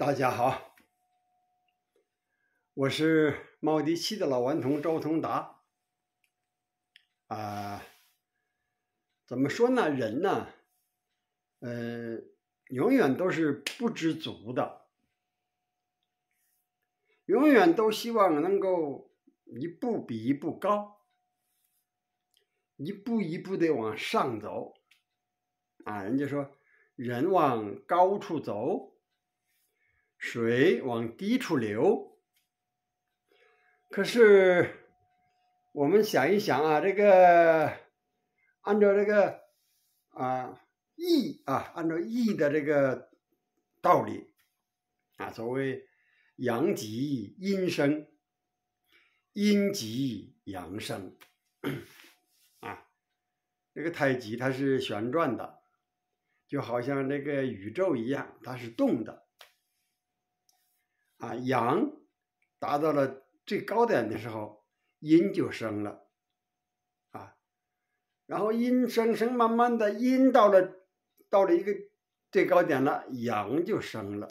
大家好，我是茂迪七的老顽童周通达。啊，怎么说呢？人呢，嗯，永远都是不知足的，永远都希望能够一步比一步高，一步一步的往上走。啊，人家说，人往高处走。水往低处流，可是我们想一想啊，这个按照这个啊易啊，按照易的这个道理啊，所谓阳极阴生，阴极阳生 啊，这个太极它是旋转的，就好像这个宇宙一样，它是动的。啊，阳达到了最高点的时候，阴就升了，啊，然后阴升升，慢慢的阴到了到了一个最高点了，阳就升了，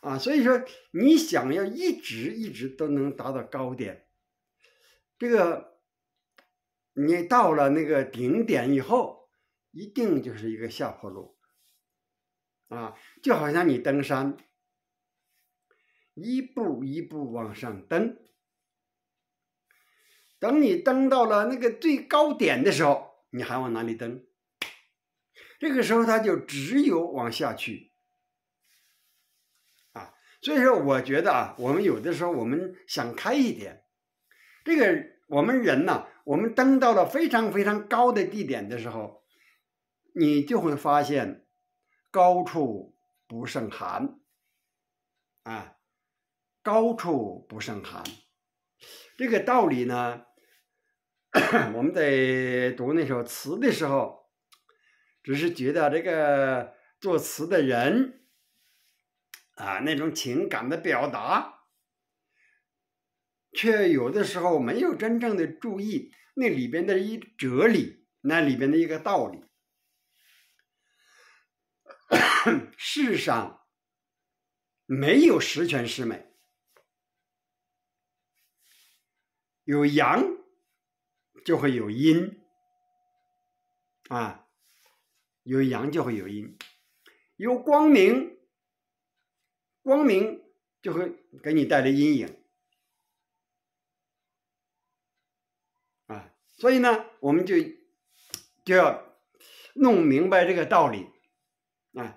啊，所以说你想要一直一直都能达到高点，这个你到了那个顶点以后，一定就是一个下坡路，啊，就好像你登山。一步一步往上登，等你登到了那个最高点的时候，你还往哪里登？这个时候他就只有往下去啊。所以说，我觉得啊，我们有的时候我们想开一点，这个我们人呢，我们登到了非常非常高的地点的时候，你就会发现高处不胜寒啊。高处不胜寒，这个道理呢，我们在读那首词的时候，只是觉得这个作词的人，啊，那种情感的表达，却有的时候没有真正的注意那里边的一哲理，那里边的一个道理。世上没有十全十美。有阳就会有阴，啊，有阳就会有阴，有光明，光明就会给你带来阴影，啊，所以呢，我们就就要弄明白这个道理，啊，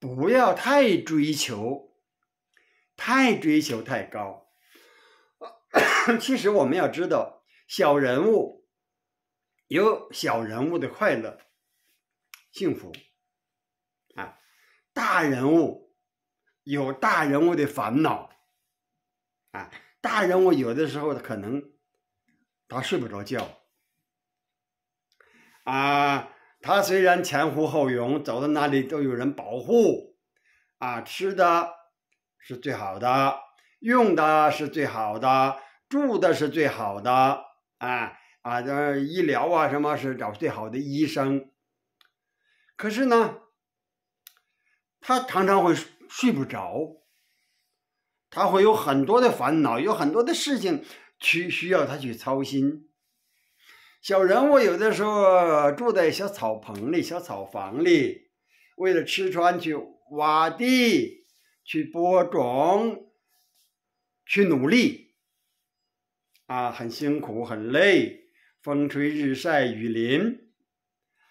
不要太追求，太追求太高。其实我们要知道，小人物有小人物的快乐、幸福啊；大人物有大人物的烦恼啊。大人物有的时候可能他睡不着觉啊，他虽然前呼后拥，走到哪里都有人保护啊，吃的是最好的。用的是最好的，住的是最好的，啊啊，这医疗啊，什么是找最好的医生？可是呢，他常常会睡不着，他会有很多的烦恼，有很多的事情去需要他去操心。小人物有的时候住在小草棚里、小草房里，为了吃穿去挖地、去播种。去努力，啊，很辛苦，很累，风吹日晒雨淋，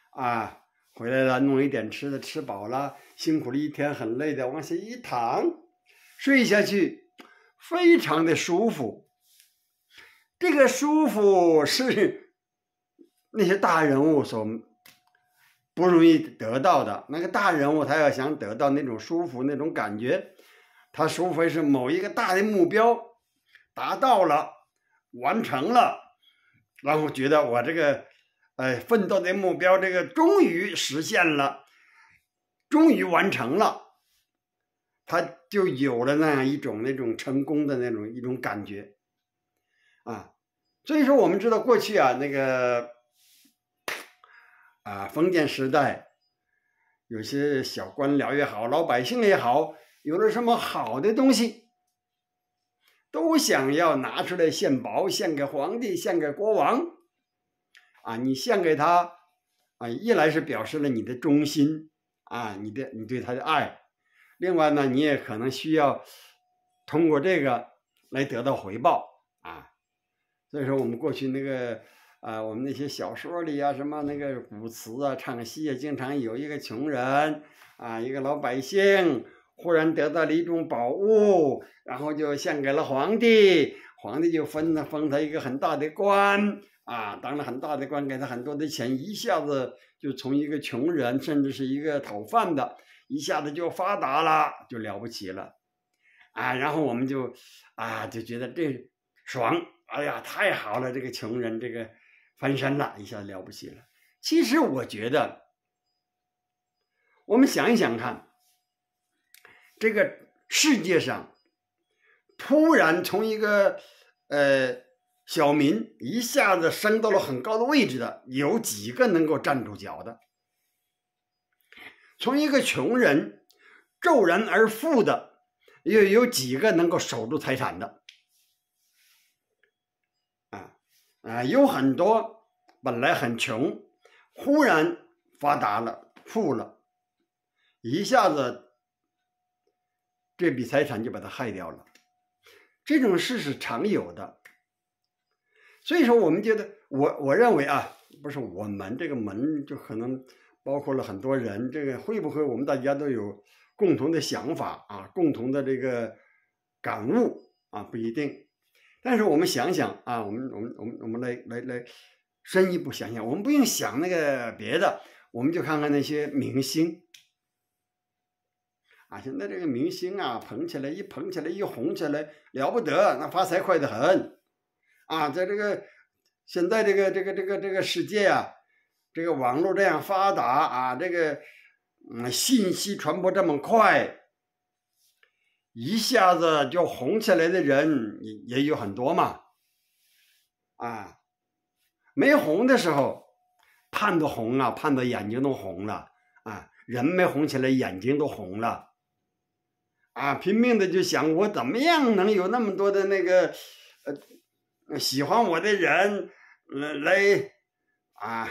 啊，回来了，弄一点吃的，吃饱了，辛苦了一天，很累的，往下一躺，睡下去，非常的舒服。这个舒服是那些大人物所不容易得到的。那个大人物他要想得到那种舒服，那种感觉。他除非是某一个大的目标达到了、完成了，然后觉得我这个，哎，奋斗的目标这个终于实现了，终于完成了，他就有了那样一种那种成功的那种一种感觉，啊，所以说我们知道过去啊那个，啊，封建时代，有些小官僚也好，老百姓也好。有了什么好的东西，都想要拿出来献宝，献给皇帝，献给国王，啊，你献给他，啊，一来是表示了你的忠心，啊，你的你对他的爱，另外呢，你也可能需要通过这个来得到回报，啊，所以说我们过去那个，啊，我们那些小说里啊，什么那个古词啊，唱戏啊，经常有一个穷人，啊，一个老百姓。忽然得到了一种宝物，然后就献给了皇帝，皇帝就封他，封他一个很大的官，啊，当了很大的官，给他很多的钱，一下子就从一个穷人，甚至是一个讨饭的，一下子就发达了，就了不起了，啊，然后我们就，啊，就觉得这爽，哎呀，太好了，这个穷人这个翻身了，一下子了不起了。其实我觉得，我们想一想看。这个世界上，突然从一个呃小民一下子升到了很高的位置的，有几个能够站住脚的？从一个穷人骤然而富的，又有几个能够守住财产的？啊啊，有很多本来很穷，忽然发达了，富了，一下子。这笔财产就把它害掉了，这种事是常有的，所以说我们觉得，我我认为啊，不是我们这个门就可能包括了很多人，这个会不会我们大家都有共同的想法啊，共同的这个感悟啊，不一定。但是我们想想啊，我们我们我们我们来来来深一步想想，我们不用想那个别的，我们就看看那些明星。啊，现在这个明星啊，捧起来一捧起来一红起来，了不得，那发财快得很，啊，在这个，现在这个这个这个这个世界啊，这个网络这样发达啊，这个，嗯，信息传播这么快，一下子就红起来的人也也有很多嘛，啊，没红的时候盼着红啊，盼着眼睛都红了，啊，人没红起来，眼睛都红了。啊，拼命的就想我怎么样能有那么多的那个，呃，喜欢我的人来来，啊，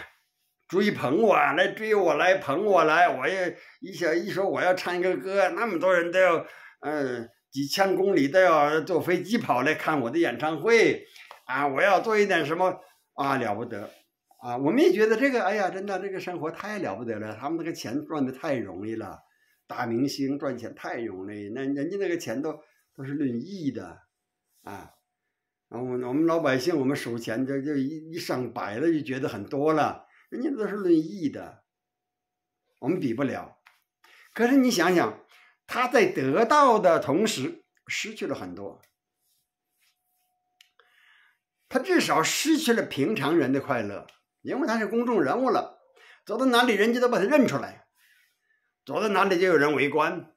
追捧我来追我来捧我来，我也一小一说我要唱一个歌，那么多人都要嗯几千公里都要坐飞机跑来看我的演唱会，啊，我要做一点什么啊了不得，啊，我们也觉得这个哎呀，真的这个生活太了不得了，他们那个钱赚的太容易了。大明星赚钱太容易，那人家那个钱都都是论亿的，啊，然后我们老百姓，我们数钱就就一一上百了就觉得很多了，人家都是论亿的，我们比不了。可是你想想，他在得到的同时失去了很多，他至少失去了平常人的快乐，因为他是公众人物了，走到哪里人家都把他认出来。走到哪里就有人围观，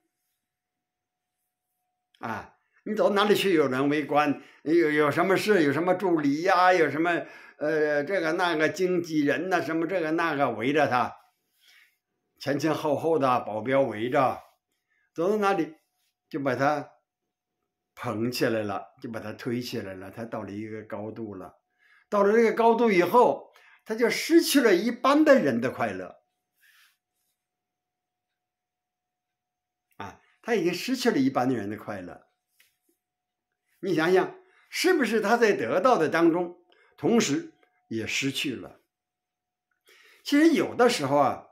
啊，你走到哪里去有人围观，有有什么事有什么助理呀，有什么呃这个那个经纪人呐，什么这个那个围着他，前前后后的保镖围着，走到哪里就把他捧起来了，就把他推起来了，他到了一个高度了，到了这个高度以后，他就失去了一般的人的快乐。他已经失去了一般的人的快乐，你想想，是不是他在得到的当中，同时也失去了？其实有的时候啊，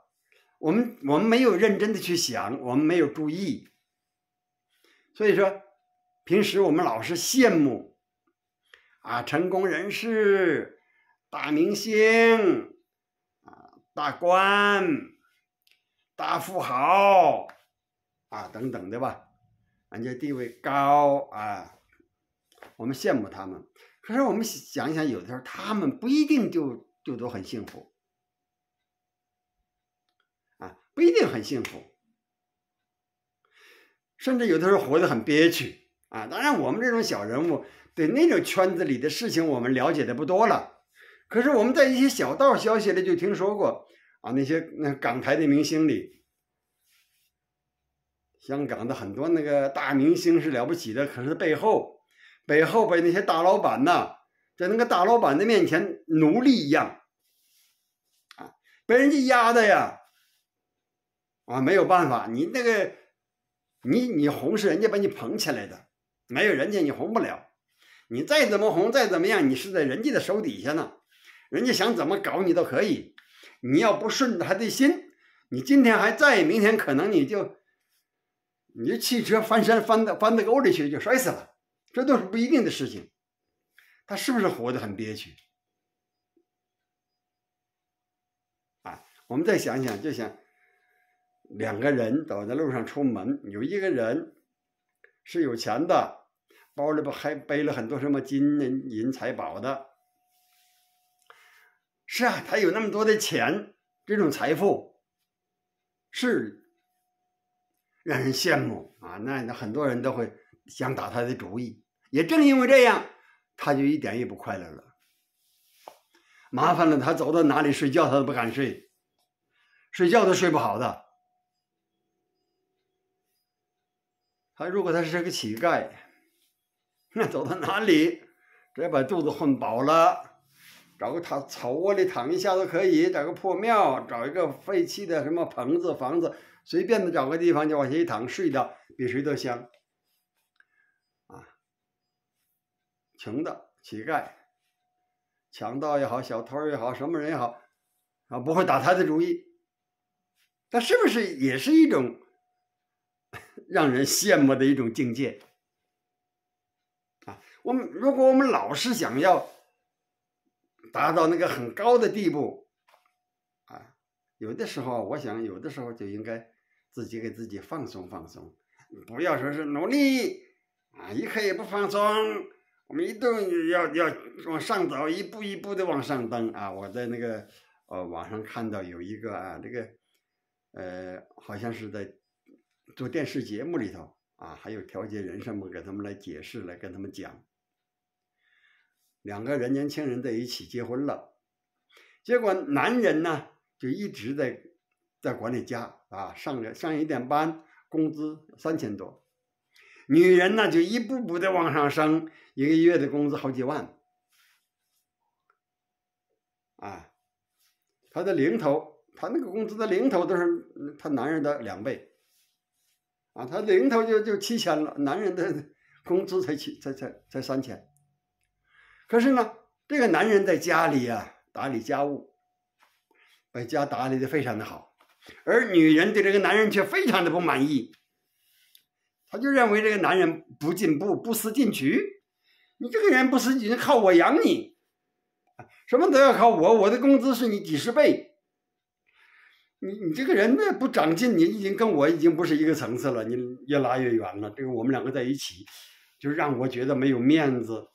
我们我们没有认真的去想，我们没有注意，所以说，平时我们老是羡慕，啊，成功人士、大明星、啊、大官、大富豪。啊，等等对吧，人家地位高啊，我们羡慕他们。可是我们想想，有的时候他们不一定就就都很幸福啊，不一定很幸福，甚至有的时候活得很憋屈啊。当然，我们这种小人物，对那种圈子里的事情我们了解的不多了。可是我们在一些小道消息里就听说过啊，那些那港台的明星里。香港的很多那个大明星是了不起的，可是背后背后被那些大老板呐，在那个大老板的面前奴隶一样啊，被人家压的呀，啊没有办法，你那个你你红是人家把你捧起来的，没有人家你红不了，你再怎么红再怎么样，你是在人家的手底下呢，人家想怎么搞你都可以，你要不顺他的心，你今天还在，明天可能你就。你汽车翻山翻到翻到沟里去就摔死了，这都是不一定的事情。他是不是活得很憋屈？啊，我们再想想，就想两个人走在路上出门，有一个人是有钱的，包里边还背了很多什么金银银财宝的？是啊，他有那么多的钱，这种财富是。让人羡慕啊！那那很多人都会想打他的主意，也正因为这样，他就一点也不快乐了。麻烦了，他走到哪里睡觉他都不敢睡，睡觉都睡不好的。他如果他是个乞丐，那走到哪里，只要把肚子混饱了。找个草草窝里躺一下都可以，找个破庙，找一个废弃的什么棚子、房子，随便的找个地方就往下一躺睡着，比谁都香。啊，穷的乞丐，强盗也好，小偷也好，什么人也好，啊，不会打他的主意。那是不是也是一种 让人羡慕的一种境界？啊，我们如果我们老是想要。达到那个很高的地步，啊，有的时候我想，有的时候就应该自己给自己放松放松，不要说是努力啊，一刻也不放松。我们一定要要往上走，一步一步的往上登啊！我在那个呃网上看到有一个啊，这个呃，好像是在做电视节目里头啊，还有调节人什么给他们来解释，来跟他们讲。两个人，年轻人在一起结婚了，结果男人呢就一直在在管理家啊，上着上一点班，工资三千多，女人呢就一步步的往上升，一个月的工资好几万，啊，他的零头，他那个工资的零头都是他男人的两倍，啊，他零头就就七千了，男人的工资才七，才才才三千。可是呢，这个男人在家里啊打理家务，把家打理的非常的好，而女人对这个男人却非常的不满意。他就认为这个男人不进步、不思进取。你这个人不思进，靠我养你，什么都要靠我。我的工资是你几十倍。你你这个人呢不长进，你已经跟我已经不是一个层次了，你越拉越远了。这个我们两个在一起，就让我觉得没有面子。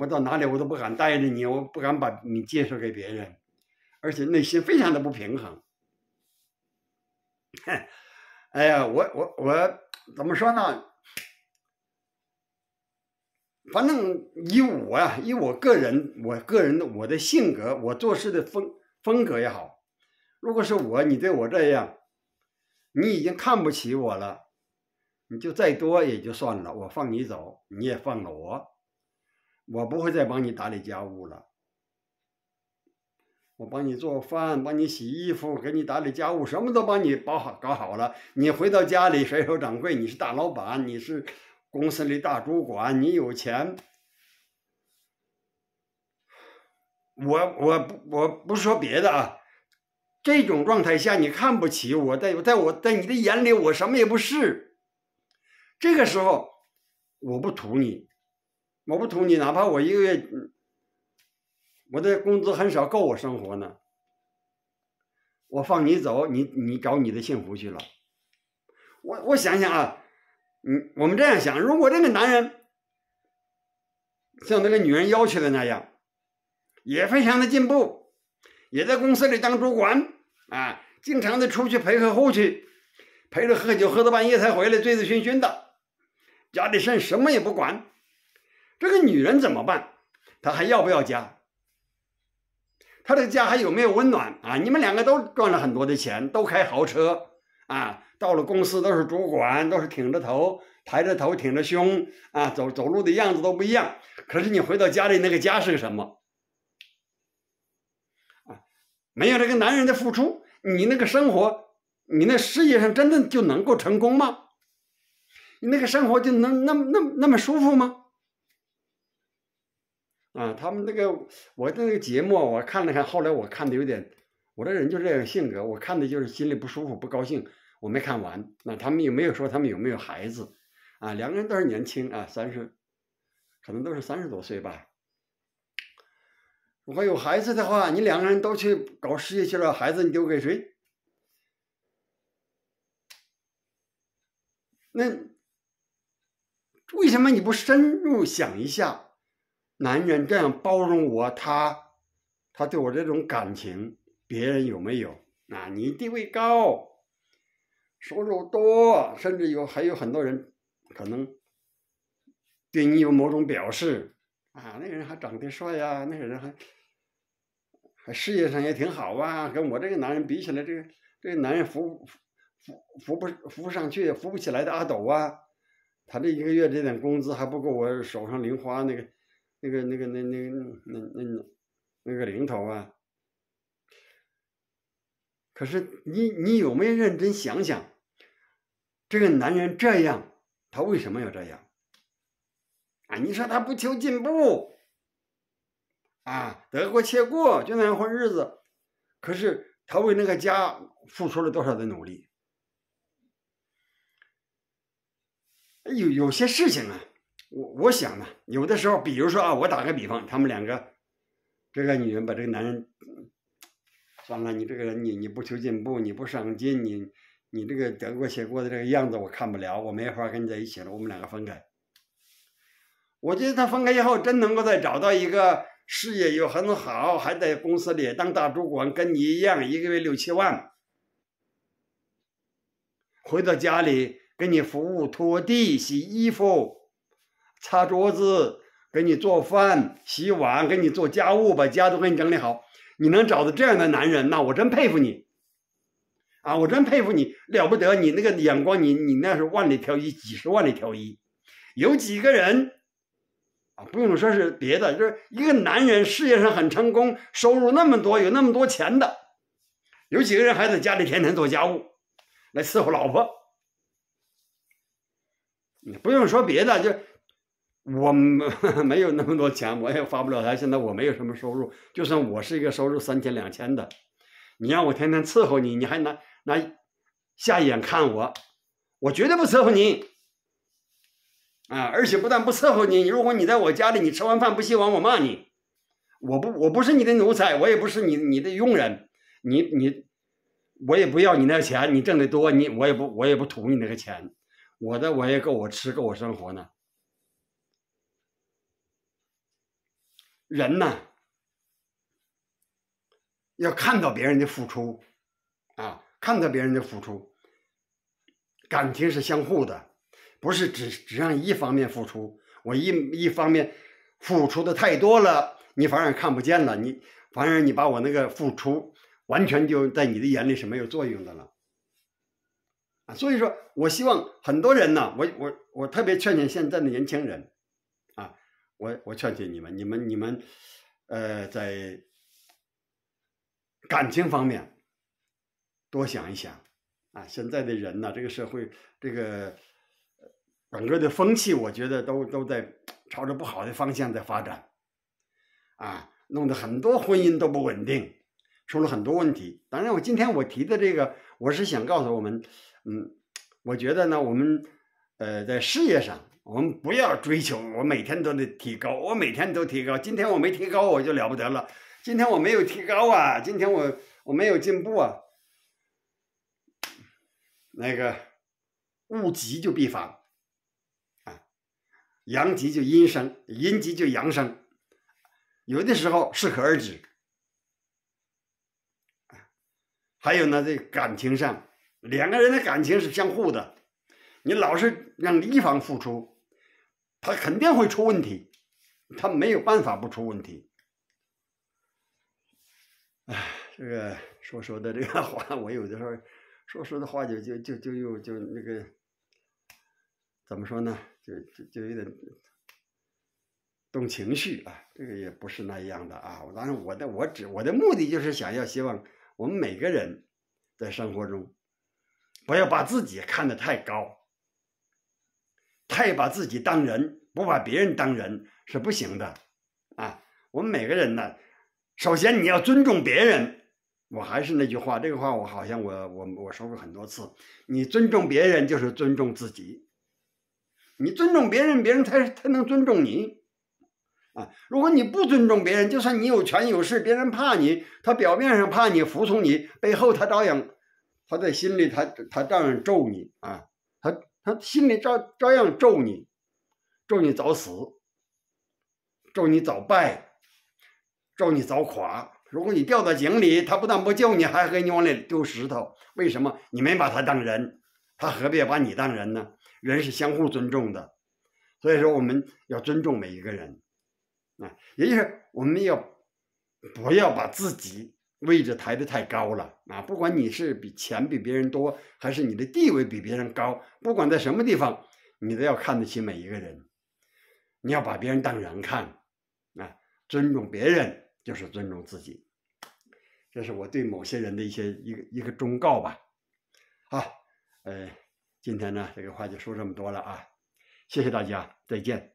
我到哪里我都不敢带着你，我不敢把你介绍给别人，而且内心非常的不平衡。哼，哎呀，我我我怎么说呢？反正以我啊，以我个人，我个人的我的性格，我做事的风风格也好。如果是我，你对我这样，你已经看不起我了，你就再多也就算了，我放你走，你也放了我。我不会再帮你打理家务了，我帮你做饭，帮你洗衣服，给你打理家务，什么都帮你包好搞好了。你回到家里甩手掌柜，你是大老板，你是公司里大主管，你有钱。我我不我不说别的啊，这种状态下你看不起我，在在我在你的眼里我什么也不是。这个时候我不图你。我不图你，哪怕我一个月我的工资很少，够我生活呢。我放你走，你你找你的幸福去了。我我想想啊，嗯，我们这样想：如果这个男人像那个女人要求的那样，也非常的进步，也在公司里当主管啊，经常的出去陪客户去，陪着喝酒，喝到半夜才回来，醉醉醺醺的，家里事什么也不管。这个女人怎么办？她还要不要家？她的家还有没有温暖啊？你们两个都赚了很多的钱，都开豪车啊，到了公司都是主管，都是挺着头、抬着头、挺着胸啊，走走路的样子都不一样。可是你回到家里，那个家是个什么？啊，没有这个男人的付出，你那个生活，你那事业上真的就能够成功吗？你那个生活就能那那那么舒服吗？啊，他们那个我的那个节目，我看了看，后来我看的有点，我这人就这样性格，我看的就是心里不舒服、不高兴，我没看完。那他们有没有说他们有没有孩子？啊，两个人都是年轻啊，三十，可能都是三十多岁吧。如果有孩子的话，你两个人都去搞事业去了，孩子你丢给谁？那为什么你不深入想一下？男人这样包容我，他，他对我这种感情，别人有没有？那你地位高，收入多，甚至有，还有很多人可能对你有某种表示啊。那人还长得帅呀，那人还还事业上也挺好啊。跟我这个男人比起来，这个这个男人扶扶扶不扶不上去，扶不起来的阿斗啊。他这一个月这点工资还不够我手上零花那个。那个、那个、那、那、那、那、那，那个零头啊！可是你、你有没有认真想想，这个男人这样，他为什么要这样？啊，你说他不求进步，啊，得过且过就那样混日子，可是他为那个家付出了多少的努力？有有些事情啊。我我想啊，有的时候，比如说啊，我打个比方，他们两个，这个女人把这个男人，算了，你这个人，你你不求进步，你不上进，你你这个得过且过的这个样子我看不了，我没法跟你在一起了，我们两个分开。我觉得他分开以后，真能够再找到一个事业又很好，还在公司里当大主管，跟你一样，一个月六七万，回到家里给你服务，拖地、洗衣服。擦桌子，给你做饭、洗碗，给你做家务，把家都给你整理好。你能找到这样的男人，那我真佩服你！啊，我真佩服你，了不得！你那个眼光，你你那是万里挑一，几十万里挑一。有几个人啊？不用说是别的，就是一个男人，事业上很成功，收入那么多，有那么多钱的，有几个人还在家里天天做家务，来伺候老婆？你不用说别的，就。我 没有那么多钱，我也发不了财。现在我没有什么收入，就算我是一个收入三千两千的，你让我天天伺候你，你还拿拿下眼看我，我绝对不伺候你啊！而且不但不伺候你，如果你在我家里，你吃完饭不洗碗，我骂你。我不我不是你的奴才，我也不是你你的佣人。你你我也不要你那钱，你挣得多，你我也不我也不图你那个钱。我的我也够我吃，够我生活呢。人呐，要看到别人的付出啊，看到别人的付出，感情是相互的，不是只只让一方面付出。我一一方面付出的太多了，你反而看不见了，你反而你把我那个付出完全就在你的眼里是没有作用的了啊。所以说我希望很多人呢，我我我特别劝劝现在的年轻人。我我劝劝你们，你们你们，呃，在感情方面多想一想啊！现在的人呢，这个社会，这个整个的风气，我觉得都都在朝着不好的方向在发展，啊，弄得很多婚姻都不稳定，出了很多问题。当然，我今天我提的这个，我是想告诉我们，嗯，我觉得呢，我们呃，在事业上。我们不要追求，我每天都得提高，我每天都提高。今天我没提高，我就了不得了。今天我没有提高啊，今天我我没有进步啊。那个，物极就必反，啊，阳极就阴生，阴极就阳生。有的时候适可而止。还有呢，这感情上，两个人的感情是相互的。你老是让一方付出，他肯定会出问题，他没有办法不出问题。哎，这个说说的这个话，我有的时候说说的话就就就就又就那个怎么说呢？就就就有点动情绪啊。这个也不是那样的啊。当然，我的我只我的目的就是想要希望我们每个人在生活中不要把自己看得太高。太把自己当人，不把别人当人是不行的，啊！我们每个人呢，首先你要尊重别人。我还是那句话，这个话我好像我我我说过很多次，你尊重别人就是尊重自己。你尊重别人，别人他才能尊重你，啊！如果你不尊重别人，就算你有权有势，别人怕你，他表面上怕你、服从你，背后他照样他在心里他他照样咒你啊。他心里照照样咒你，咒你早死，咒你早败，咒你早垮。如果你掉到井里，他不但不救你，还给你往里丢石头。为什么？你没把他当人，他何必把你当人呢？人是相互尊重的，所以说我们要尊重每一个人。啊，也就是我们要不要把自己。位置抬的太高了啊！不管你是比钱比别人多，还是你的地位比别人高，不管在什么地方，你都要看得起每一个人，你要把别人当人看，啊，尊重别人就是尊重自己，这是我对某些人的一些一个一个忠告吧。好，呃，今天呢，这个话就说这么多了啊，谢谢大家，再见。